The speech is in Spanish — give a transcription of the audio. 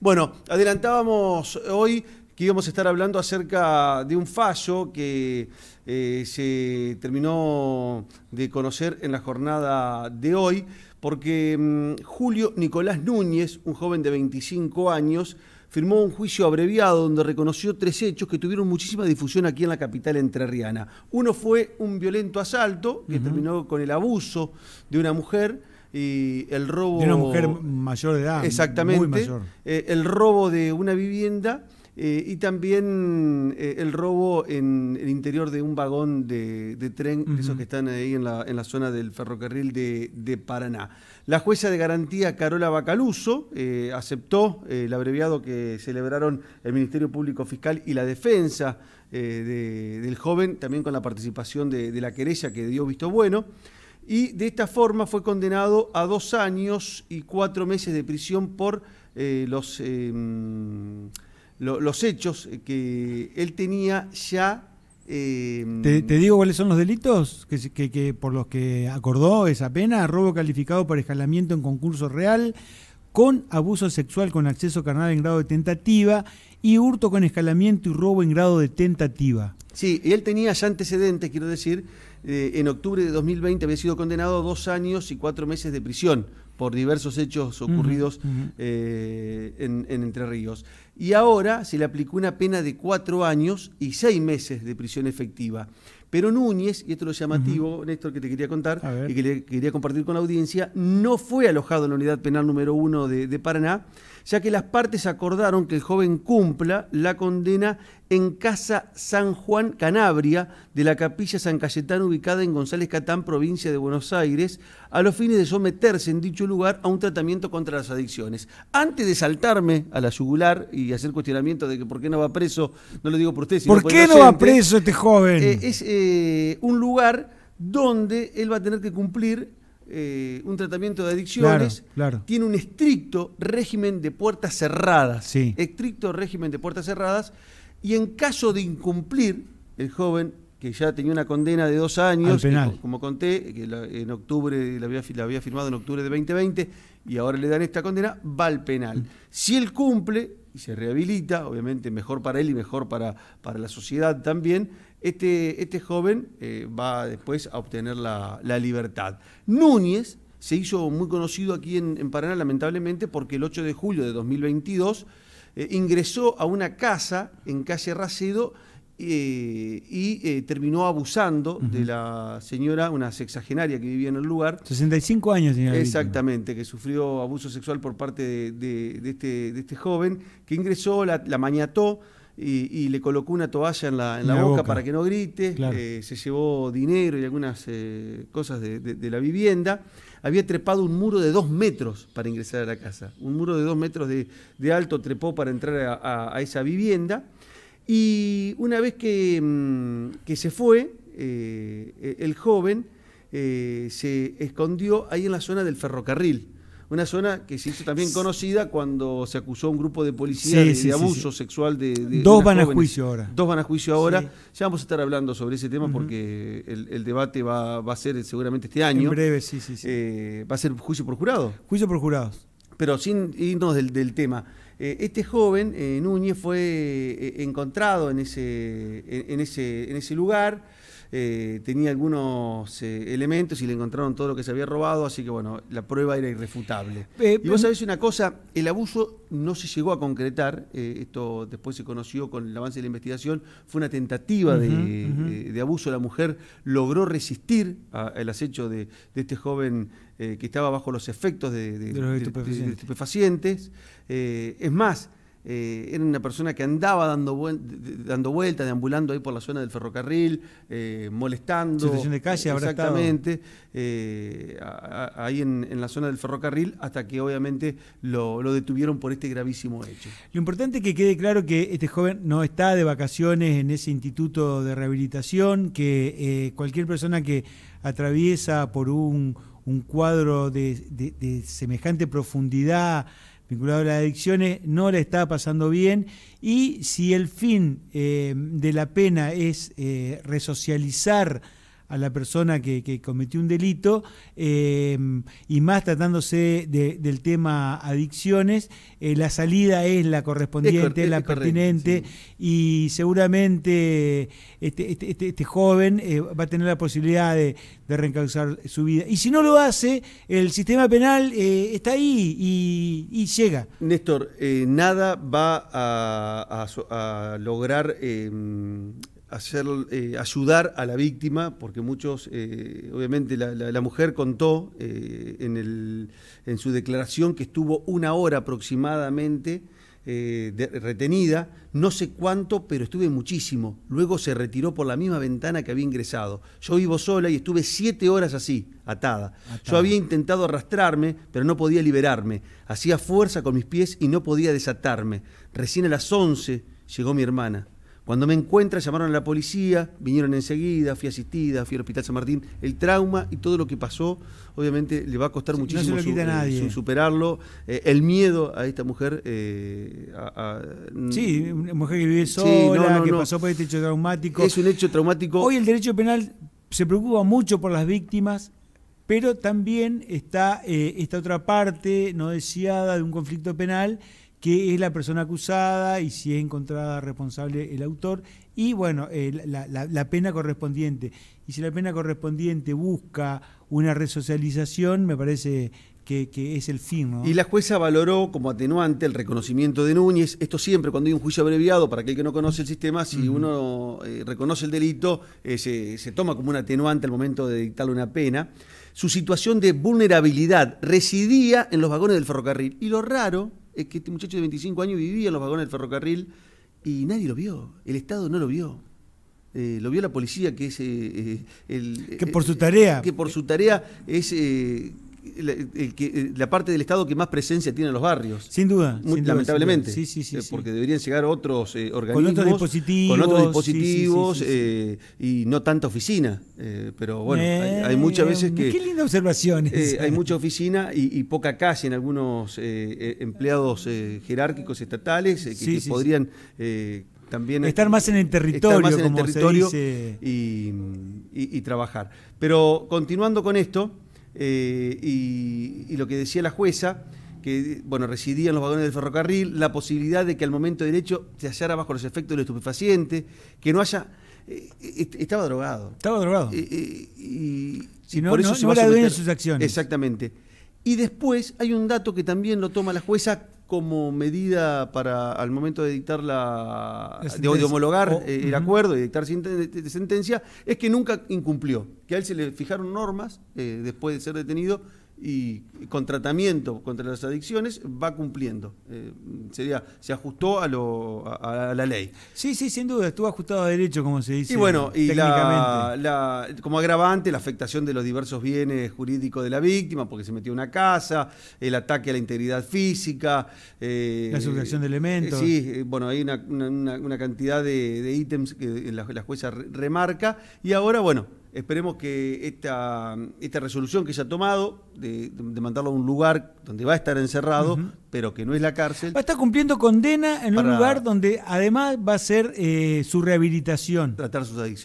Bueno, adelantábamos hoy que íbamos a estar hablando acerca de un fallo que eh, se terminó de conocer en la jornada de hoy, porque mm, Julio Nicolás Núñez, un joven de 25 años, firmó un juicio abreviado donde reconoció tres hechos que tuvieron muchísima difusión aquí en la capital entrerriana. Uno fue un violento asalto que terminó con el abuso de una mujer y el robo... De una mujer mayor de edad. Exactamente. Eh, el robo de una vivienda eh, y también eh, el robo en el interior de un vagón de, tren, esos que están ahí en la, en la zona del ferrocarril de, Paraná. La jueza de garantía Carola Bacaluso aceptó el abreviado que celebraron el Ministerio Público Fiscal y la defensa del joven, también con la participación de, la querella que dio visto bueno y de esta forma fue condenado a dos años y cuatro meses de prisión por eh, los, em, los hechos que él tenía ya. Em, ¿Te, digo cuáles son los delitos que, por los que acordó esa pena? Robo calificado por escalamiento en concurso real, con abuso sexual con acceso carnal en grado de tentativa y hurto con escalamiento y robo en grado de tentativa. Sí, él tenía ya antecedentes, quiero decir, eh, en octubre de 2020 había sido condenado a dos años y cuatro meses de prisión por diversos hechos ocurridos eh, en, Entre Ríos. Y ahora se le aplicó una pena de cuatro años y seis meses de prisión efectiva. Pero Núñez, y esto es lo llamativo, Néstor, que te quería contar y que le quería compartir con la audiencia, no fue alojado en la unidad penal número uno de Paraná, ya que las partes acordaron que el joven cumpla la condena en Casa San Juan Canabria de la Capilla San Cayetano ubicada en González Catán, provincia de Buenos Aires, a los fines de someterse en dicho lugar a un tratamiento contra las adicciones. Antes de saltarme a la jugular y hacer cuestionamiento de que por qué no va preso, no lo digo por usted, sino por, qué no va preso este joven? Eh, es eh, un lugar donde él va a tener que cumplir eh, un tratamiento de adicciones, tiene un estricto régimen de puertas cerradas. Estricto régimen de puertas cerradas. Y en caso de incumplir, el joven que ya tenía una condena de dos años, como conté, que en octubre la había, firmado en octubre de 2020 y ahora le dan esta condena, va al penal. Si él cumple y se rehabilita, obviamente mejor para él y mejor para, para la sociedad también, este, este, joven eh, va después a obtener la, libertad. Núñez se hizo muy conocido aquí en, Paraná, lamentablemente, porque el 8 de julio de 2022 eh, ingresó a una casa en calle Racedo eh, y terminó abusando de la señora, una sexagenaria que vivía en el lugar. 65 años señora. Exactamente, que sufrió abuso sexual por parte de, este, de este, joven, que ingresó, la, la mañató y, le colocó una toalla en la, boca, para que no grite, eh, se llevó dinero y algunas eh, cosas de, la vivienda, había trepado un muro de dos metros para ingresar a la casa, un muro de dos metros de, alto trepó para entrar a, esa vivienda, y una vez que, mm, se fue, eh, e, el joven se escondió ahí en la zona del ferrocarril, una zona que se hizo también conocida cuando se acusó a un grupo de policías de, abuso sexual de, Dos van a juicio ahora. Dos van a juicio ahora. Ya vamos a estar hablando sobre ese tema porque el, debate va, a ser seguramente este año. En breve, sí, sí. Eh, ¿Va a ser juicio por jurado? Juicio por jurados. Pero sin irnos del, tema eh, este joven, eh, Núñez, fue encontrado en ese, en, ese, en ese lugar. Eh, tenía algunos eh, elementos y le encontraron todo lo que se había robado, así que bueno, la prueba era irrefutable. Eh, y vos sabés una cosa, el abuso no se llegó a concretar, esto después se conoció con el avance de la investigación, fue una tentativa de, abuso, la mujer logró resistir al acecho de, este joven que estaba bajo los efectos de, estupefacientes. es más, eh, era una persona que andaba dando, dando vueltas, deambulando ahí por la zona del ferrocarril, eh, molestando. Situación de calle, Exactamente, eh, ahí en, la zona del ferrocarril, hasta que obviamente lo, detuvieron por este gravísimo hecho. Lo importante es que quede claro que este joven no está de vacaciones en ese instituto de rehabilitación, que cualquier persona que atraviesa por un, cuadro de semejante profundidad, vinculado a las adicciones no la está pasando bien y si el fin eh, de la pena es eh, resocializar a la persona que, cometió un delito, em, y más tratándose del tema adicciones, eh, la salida es la correspondiente, la pertinente, y seguramente este, este, este, este joven eh, va a tener la posibilidad de, de, reencauzar su vida. Y si no lo hace, el sistema penal eh, está ahí y, llega. Néstor, nada va a lograr em, hacer, eh, ayudar a la víctima, porque muchos, eh, obviamente la, mujer contó eh, en, en, su declaración que estuvo una hora aproximadamente retenida, no sé cuánto, pero estuve muchísimo. Luego se retiró por la misma ventana que había ingresado. Yo vivo sola y estuve siete horas así, atada. atada. Yo había intentado arrastrarme, pero no podía liberarme. Hacía fuerza con mis pies y no podía desatarme. Recién a las once llegó mi hermana. Cuando me encuentra, llamaron a la policía, vinieron enseguida, fui asistida, fui al Hospital San Martín. El trauma y todo lo que pasó, obviamente, le va a costar muchísimo no eh, su, superarlo. Eh, el miedo a esta mujer. Eh, sí, una mujer que vive sola, que pasó por este hecho traumático. Es un hecho traumático. Hoy el derecho penal se preocupa mucho por las víctimas, pero también está esta otra parte no deseada de un conflicto penal qué es la persona acusada y si es encontrada responsable el autor y bueno, eh, la, pena correspondiente. Y si la pena correspondiente busca una resocialización, me parece que, es el fin. Y la jueza valoró como atenuante el reconocimiento de Núñez. Esto siempre cuando hay un juicio abreviado, para aquel que no conoce el sistema, si uno eh, reconoce el delito, eh, se, se toma como un atenuante al momento de dictarle una pena. Su situación de vulnerabilidad residía en los vagones del ferrocarril. Y lo raro es que este muchacho de 25 años vivía en los vagones del ferrocarril y nadie lo vio, el Estado no lo vio. Eh, lo vio la policía, que es eh, eh, el... Que por su tarea. que por su tarea es eh, la, parte del Estado que más presencia tiene en los barrios. Sin duda. lamentablemente. Sí, sí, eh, sí, porque deberían llegar otros eh, organismos. Con otros dispositivos. Con otros dispositivos y no tanta oficina. pero bueno, hay, muchas veces que. Qué linda observación. hay mucha oficina y, poca calle en algunos empleados jerárquicos estatales que, podrían también estar más en el territorio, y, trabajar. Pero continuando con esto, eh, y, lo que decía la jueza, que bueno, residían en los vagones del ferrocarril, la posibilidad de que al momento del hecho se hallara bajo los efectos del estupefaciente, que no haya... Eh, estaba drogado. Estaba drogado. Eh, si no, por eso se va sus acciones. Exactamente. Y después hay un dato que también lo toma la jueza como medida para al momento de dictar la, de, homologar oh, eh, el acuerdo y dictar sentencia es que nunca incumplió, que a él se le fijaron normas eh, después de ser detenido y con tratamiento contra las adicciones va cumpliendo. Eh, sería, se ajustó a, lo, a, la ley. Sí, sí, sin duda, estuvo ajustado a derecho, como se dice. Y bueno, y como agravante, la afectación de los diversos bienes jurídicos de la víctima, porque se metió en una casa, el ataque a la integridad física. Eh, la sustracción de elementos. Eh, sí, bueno, hay una, cantidad de, ítems que la, la jueza remarca. Y ahora, bueno, Esperemos que esta, esta resolución que se ha tomado de, mandarlo a un lugar donde va a estar encerrado, pero que no es la cárcel. Va a estar cumpliendo condena en un lugar donde además va a ser eh, su rehabilitación. Tratar sus adicciones.